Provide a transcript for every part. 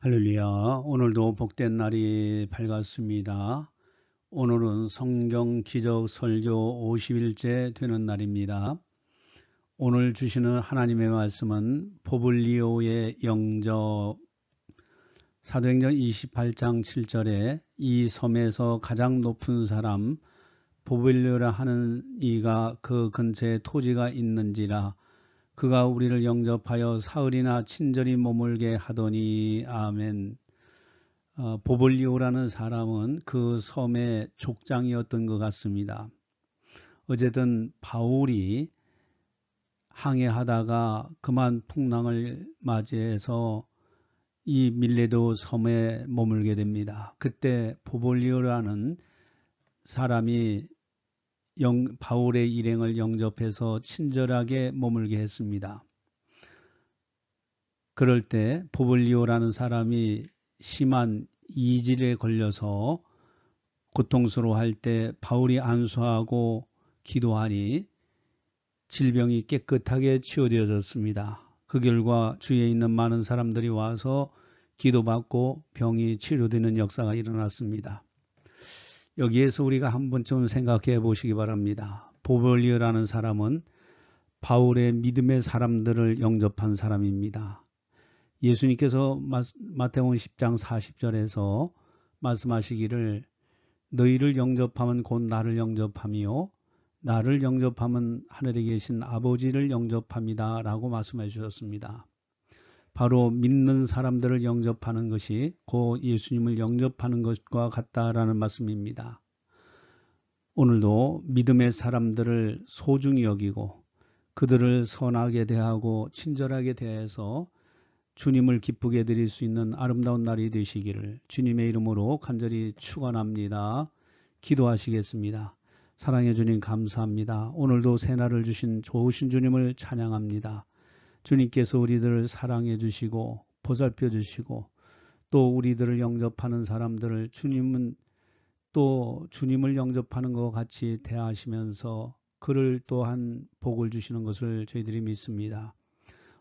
할렐루야. 오늘도 복된 날이 밝았습니다. 오늘은 성경 기적 설교 50일째 되는 날입니다. 오늘 주시는 하나님의 말씀은 포블리오의 영적 사도행전 28장 7절에 이 섬에서 가장 높은 사람 보빌리오라 하는 이가 그 근처에 토지가 있는지라 그가 우리를 영접하여 사흘이나 친절히 머물게 하더니 아멘. 어, 보블리오라는 사람은 그 섬의 족장이었던 것 같습니다. 어쨌든 바울이 항해하다가 그만 풍랑을 맞이해서 이 밀레도 섬에 머물게 됩니다. 그때 보볼리오라는 사람이 영, 바울의 일행을 영접해서 친절하게 머물게 했습니다. 그럴 때 포블리오라는 사람이 심한 이질에 걸려서 고통스러워할 때 바울이 안수하고 기도하니 질병이 깨끗하게 치유되어졌습니다. 그 결과 주위에 있는 많은 사람들이 와서 기도받고 병이 치료되는 역사가 일어났습니다. 여기에서 우리가 한 번쯤 생각해 보시기 바랍니다. 보벌리어라는 사람은 바울의 믿음의 사람들을 영접한 사람입니다. 예수님께서 마태원 10장 40절에서 말씀하시기를 너희를 영접하면 곧 나를 영접하며 나를 영접하면 하늘에 계신 아버지를 영접합니다 라고 말씀해 주셨습니다. 바로 믿는 사람들을 영접하는 것이 곧 예수님을 영접하는 것과 같다라는 말씀입니다. 오늘도 믿음의 사람들을 소중히 여기고 그들을 선하게 대하고 친절하게 대해서 주님을 기쁘게 드릴 수 있는 아름다운 날이 되시기를 주님의 이름으로 간절히 축원합니다. 기도하시겠습니다. 사랑해 주님 감사합니다. 오늘도 새날을 주신 좋으신 주님을 찬양합니다. 주님께서 우리들을 사랑해 주시고 보살펴 주시고 또 우리들을 영접하는 사람들을 주님은 또 주님을 영접하는 것 같이 대하시면서 그를 또한 복을 주시는 것을 저희들이 믿습니다.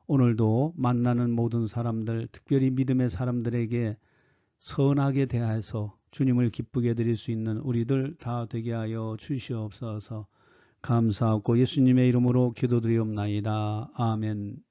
오늘도 만나는 모든 사람들, 특별히 믿음의 사람들에게 선하게 대하여서 주님을 기쁘게 드릴 수 있는 우리들 다 되게 하여 주시옵소서 감사하고 예수님의 이름으로 기도드리옵나이다. 아멘.